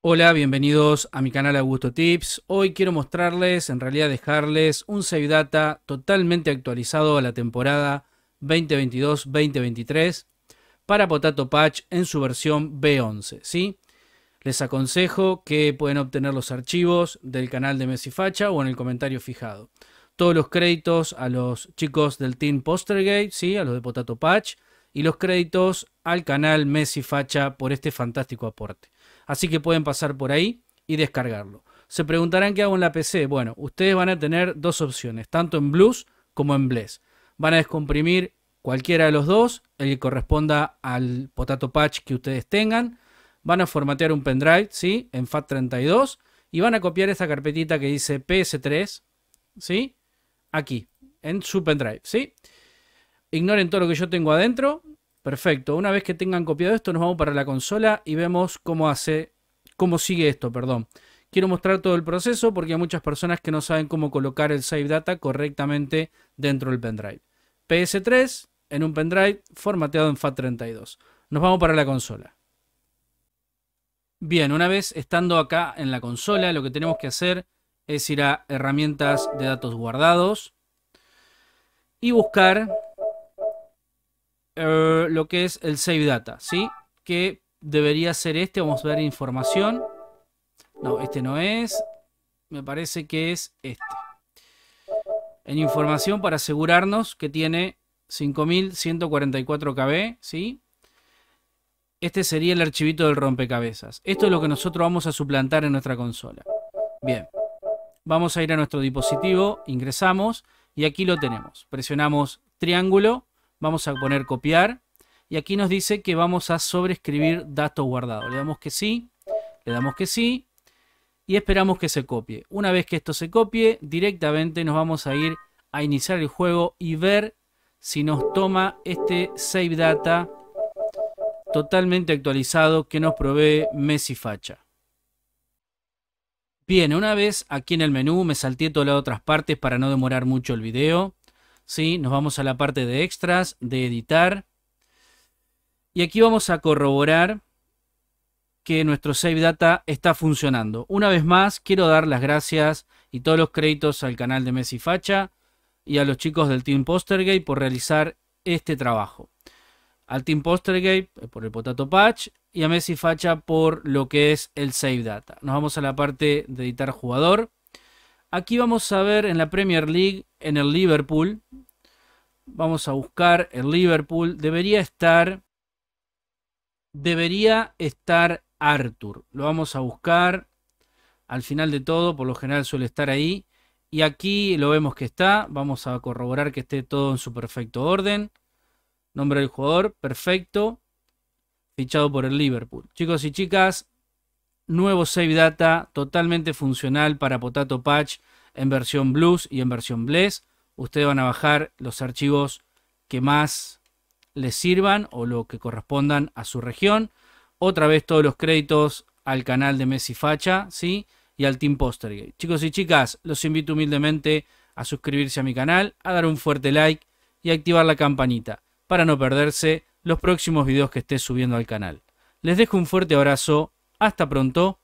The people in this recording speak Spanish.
Hola, bienvenidos a mi canal Augusto Tips. Hoy quiero mostrarles, en realidad dejarles un save data totalmente actualizado a la temporada 2022-2023 para Potato Patch en su versión B11, ¿sí? Les aconsejo que pueden obtener los archivos del canal de Messi Facha o en el comentario fijado. Todos los créditos a los chicos del Team Postergate, ¿sí? A los de Potato Patch y los créditos al canal Messi Facha por este fantástico aporte. Así que pueden pasar por ahí y descargarlo. Se preguntarán qué hago en la PC. Bueno, ustedes van a tener dos opciones, tanto en Blues como en Bless. Van a descomprimir cualquiera de los dos, el que corresponda al potato patch que ustedes tengan. Van a formatear un pendrive, ¿sí? En FAT32 y van a copiar esta carpetita que dice PS3, ¿sí? Aquí, en su pendrive, ¿sí? Ignoren todo lo que yo tengo adentro Perfecto. Una vez que tengan copiado esto, nos vamos para la consola y vemos cómo hace, cómo sigue esto, perdón. Quiero mostrar todo el proceso porque hay muchas personas que no saben cómo colocar el save data correctamente dentro del pendrive. PS3 en un pendrive formateado en FAT32. Nos vamos para la consola. Bien, una vez estando acá en la consola, lo que tenemos que hacer es ir a herramientas de datos guardados y buscar eh, lo que es el save data, ¿sí? Que debería ser este, vamos a ver información. No, este no es, me parece que es este. En información para asegurarnos que tiene 5144 KB, ¿sí? Este sería el archivito del rompecabezas. Esto es lo que nosotros vamos a suplantar en nuestra consola. Bien, vamos a ir a nuestro dispositivo, ingresamos y aquí lo tenemos. Presionamos triángulo Vamos a poner copiar. Y aquí nos dice que vamos a sobreescribir datos guardados. Le damos que sí, le damos que sí y esperamos que se copie. Una vez que esto se copie, directamente nos vamos a ir a iniciar el juego y ver si nos toma este save data totalmente actualizado que nos provee Messi Facha. Bien, una vez aquí en el menú me salté todas las otras partes para no demorar mucho el video. Nos vamos a la parte de extras, de editar. Y aquí vamos a corroborar que nuestro Save Data está funcionando. Una vez más, quiero dar las gracias y todos los créditos al canal de Messi Facha y a los chicos del Team Postergate por realizar este trabajo. Al Team Postergate eh, por el Potato Patch y a Messi Facha por lo que es el Save Data. Nos vamos a la parte de editar jugador. Aquí vamos a ver en la Premier League, en el Liverpool. Vamos a buscar el Liverpool. Debería estar. Debería estar Arthur. Lo vamos a buscar al final de todo. Por lo general suele estar ahí. Y aquí lo vemos que está. Vamos a corroborar que esté todo en su perfecto orden. Nombre del jugador, perfecto. Fichado por el Liverpool. Chicos y chicas, nuevo save data totalmente funcional para Potato Patch en versión Blues y en versión Bless. Ustedes van a bajar los archivos que más les sirvan o lo que correspondan a su región. Otra vez todos los créditos al canal de Messi Facha, ¿sí? Y al Team Postergate. Chicos y chicas, los invito humildemente a suscribirse a mi canal, a dar un fuerte like y a activar la campanita para no perderse los próximos videos que esté subiendo al canal. Les dejo un fuerte abrazo hasta pronto.